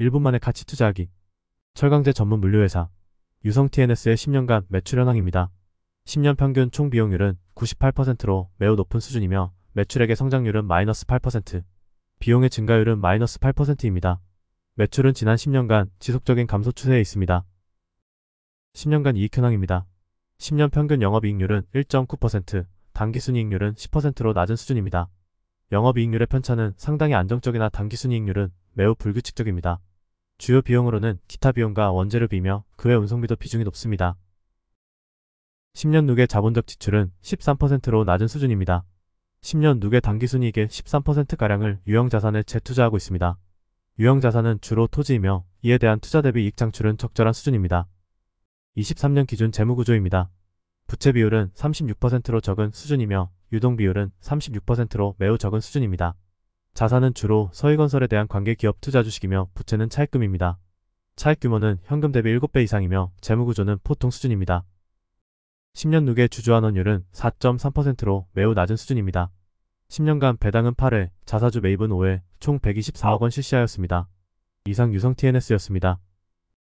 1분 만에 가치 투자하기 철강제 전문 물류회사 유성 TNS의 10년간 매출 현황입니다. 10년 평균 총 비용률은 98%로 매우 높은 수준이며 매출액의 성장률은 마이너스 8%, 비용의 증가율은 마이너스 8%입니다. 매출은 지난 10년간 지속적인 감소 추세에 있습니다. 10년간 이익 현황입니다. 10년 평균 영업이익률은 1.9%, 단기순이익률은 10%로 낮은 수준입니다. 영업이익률의 편차는 상당히 안정적이나 단기순이익률은 매우 불규칙적입니다. 주요 비용으로는 기타 비용과 원재료비며 그 외 운송비도 비중이 높습니다. 10년 누계 자본적 지출은 13%로 낮은 수준입니다. 10년 누계 당기순이익의 13%가량을 유형자산에 재투자하고 있습니다. 유형자산은 주로 토지이며 이에 대한 투자 대비 이익 창출은 적절한 수준입니다. 23년 기준 재무구조입니다. 부채 비율은 36%로 적은 수준이며 유동 비율은 36%로 매우 적은 수준입니다. 자산은 주로 서해건설에 대한 관계기업 투자 주식이며 부채는 차입금입니다. 차입규모는 현금 대비 7배 이상이며 재무구조는 보통 수준입니다. 10년 누계 주주환원율은 4.3%로 매우 낮은 수준입니다. 10년간 배당은 8회, 자사주 매입은 5회, 총 124억 원 실시하였습니다. 이상 유성 TNS였습니다.